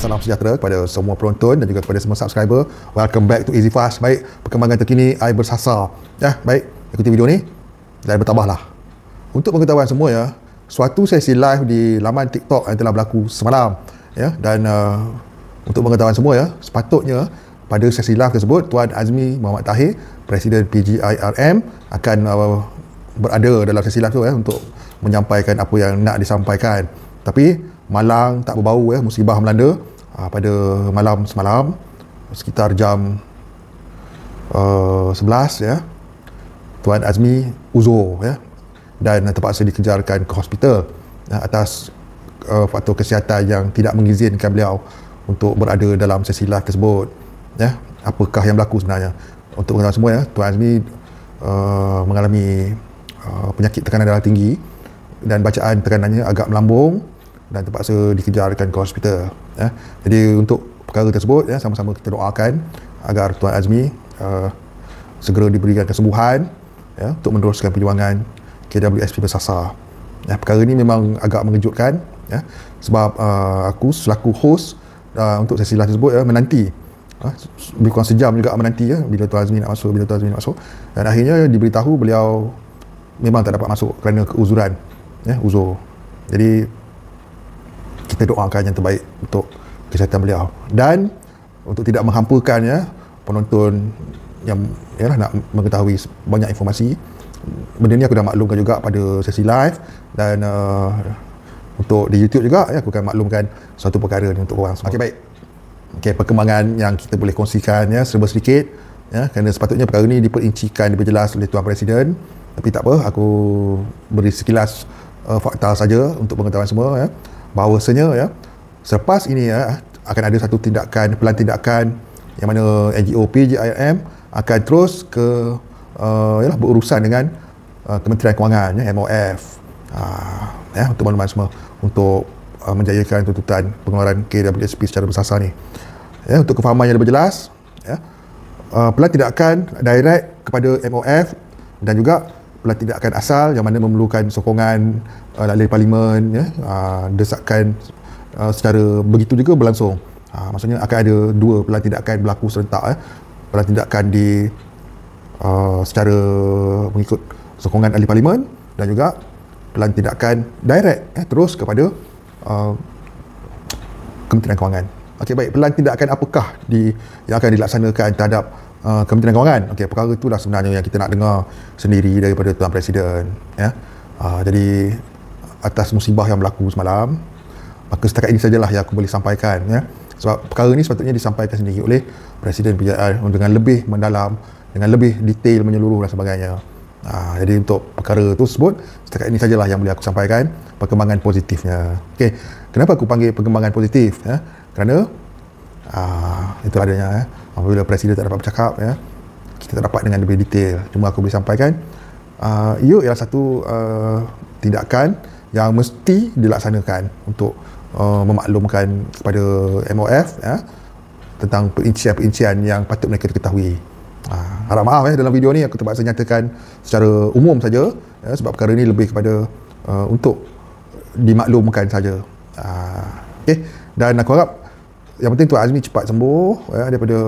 salam sejahtera kepada semua penonton dan juga kepada semua subscriber. Welcome back to Easy Fast. Baik, perkembangan terkini AI bersasar. Ya, baik. Ikuti video ni. Dan bertambahlah. Untuk pengetahuan semua ya, suatu sesi live di laman TikTok yang telah berlaku semalam. Ya, dan uh, untuk pengetahuan semua ya, sepatutnya pada sesi live tersebut Tuan Azmi Muhammad Tahir, Presiden PGIRM akan uh, berada dalam sesi live tu ya untuk menyampaikan apa yang nak disampaikan. Tapi Malang tak berbau ya musibah melanda uh, pada malam semalam sekitar jam uh, eh, 11 ya Tuan Azmi Uzo ya dan terpaksa dikejarkan ke hospital ya, atas uh, faktor kesihatan yang tidak mengizinkan beliau untuk berada dalam sesi live tersebut ya apakah yang berlaku sebenarnya untuk orang semua ya Tuan Azmi uh, mengalami uh, penyakit tekanan darah tinggi dan bacaan tekanannya agak melambung dan terpaksa dikejarkan ke hospital eh. jadi untuk perkara tersebut ya, sama-sama kita doakan agar Tuan Azmi uh, segera diberikan kesembuhan ya, untuk meneruskan perjuangan KWSP Bersasa ya, perkara ini memang agak mengejutkan ya, sebab uh, aku selaku host uh, untuk sesi live tersebut ya, menanti uh, lebih kurang sejam juga menanti ya, bila Tuan Azmi nak masuk bila Tuan Azmi nak masuk dan akhirnya diberitahu beliau memang tak dapat masuk kerana keuzuran ya, uzur jadi kita doakan yang terbaik untuk kesihatan beliau dan untuk tidak menghampurkan ya penonton yang ya nak mengetahui banyak informasi benda ni aku dah maklumkan juga pada sesi live dan uh, untuk di YouTube juga ya aku akan maklumkan satu perkara ni untuk orang. semua. Okey baik. Okey perkembangan yang kita boleh kongsikan ya serba sedikit ya kerana sepatutnya perkara ni diperincikan diperjelas oleh tuan presiden tapi tak apa aku beri sekilas uh, fakta saja untuk pengetahuan semua ya bahawasanya ya selepas ini ya akan ada satu tindakan pelan tindakan yang mana NGO PJIM akan terus ke uh, yalah, berurusan dengan uh, Kementerian Kewangan ya, MOF uh, ah, ya, untuk mana-mana semua untuk uh, menjayakan tuntutan pengeluaran KWSP secara bersasar ni ya, untuk kefahaman yang lebih jelas ya, uh, pelan tindakan direct kepada MOF dan juga Pelan tidak akan asal yang mana memerlukan sokongan uh, dari parlimen ya uh, desakan uh, secara begitu juga berlangsung uh, maksudnya akan ada dua pula tindakan berlaku serentak eh pula tindakan di uh, secara mengikut sokongan ahli parlimen dan juga pelan tindakan direct eh, terus kepada uh, Kementerian Kewangan. Okey baik, pelan tindakan apakah di yang akan dilaksanakan terhadap uh, Kementerian Kewangan. Okey, perkara itulah sebenarnya yang kita nak dengar sendiri daripada Tuan Presiden. Ya. Uh, jadi atas musibah yang berlaku semalam, maka setakat ini sajalah yang aku boleh sampaikan. Ya. Sebab perkara ini sepatutnya disampaikan sendiri oleh Presiden PJR dengan lebih mendalam, dengan lebih detail menyeluruh dan sebagainya. Ha, jadi untuk perkara sebut, setakat ini sajalah yang boleh aku sampaikan perkembangan positifnya. Okey, kenapa aku panggil perkembangan positif ya? Kerana uh, itu adanya eh. apabila presiden tak dapat bercakap ya, kita tak dapat dengan lebih detail cuma aku boleh sampaikan uh, ia ialah satu uh, tindakan yang mesti dilaksanakan untuk uh, memaklumkan kepada MOF ya, tentang perincian-perincian yang patut mereka ketahui uh, harap maaf ya, dalam video ni aku terpaksa nyatakan secara umum saja ya, sebab perkara ini lebih kepada uh, untuk dimaklumkan saja uh, okay. dan aku harap yang penting tu Azmi cepat sembuh ya, daripada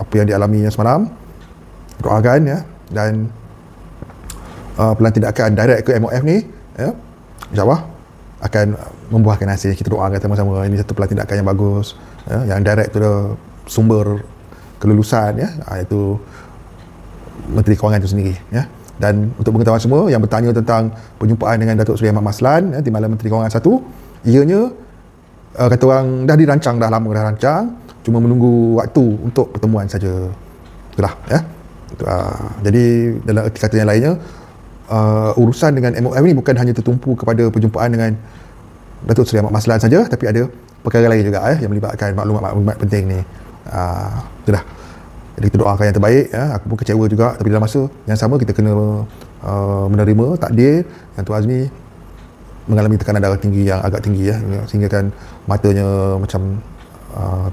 apa yang dialami yang semalam doakan ya dan uh, pelan tindakan direct ke MOF ni ya insyaallah akan membuahkan hasil kita doakan sama-sama ini satu pelan tindakan yang bagus ya, yang direct tu dah sumber kelulusan ya iaitu ah, menteri kewangan itu sendiri ya dan untuk pengetahuan semua yang bertanya tentang penjumpaan dengan Datuk Seri Ahmad Maslan ya, di malam Menteri Kewangan 1 ianya uh, kata orang dah dirancang dah lama dah rancang cuma menunggu waktu untuk pertemuan saja itulah ya uh, jadi dalam erti kata yang lainnya uh, urusan dengan MOM ni bukan hanya tertumpu kepada perjumpaan dengan Datuk Seri Ahmad Maslan saja tapi ada perkara lain juga eh, yang melibatkan maklumat-maklumat penting ni uh, itulah jadi kita doakan yang terbaik ya. aku pun kecewa juga tapi dalam masa yang sama kita kena uh, menerima takdir yang Tuan Azmi mengalami tekanan darah tinggi yang agak tinggi ya sehingga kan matanya macam uh,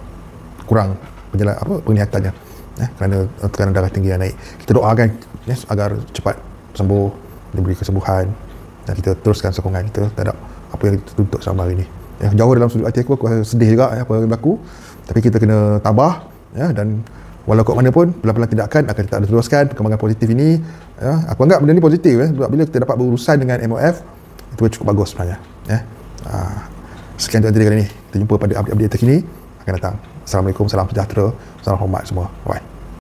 kurang penjelas apa penglihatannya eh, kerana uh, tekanan darah tinggi yang naik kita doakan ya, agar cepat sembuh diberi kesembuhan dan kita teruskan sokongan kita terhadap apa yang kita tuntut selama hari ini ya, jauh dalam sudut hati aku aku sedih juga ya, apa yang berlaku tapi kita kena tabah ya, dan walau kau mana pun pelan-pelan tindakan akan kita teruskan perkembangan positif ini ya, aku anggap benda ini positif ya, bila kita dapat berurusan dengan MOF tu cukup bagus sebenarnya ya uh, sekian untuk kali ini kita jumpa pada update-update terkini akan datang Assalamualaikum salam sejahtera salam hormat semua bye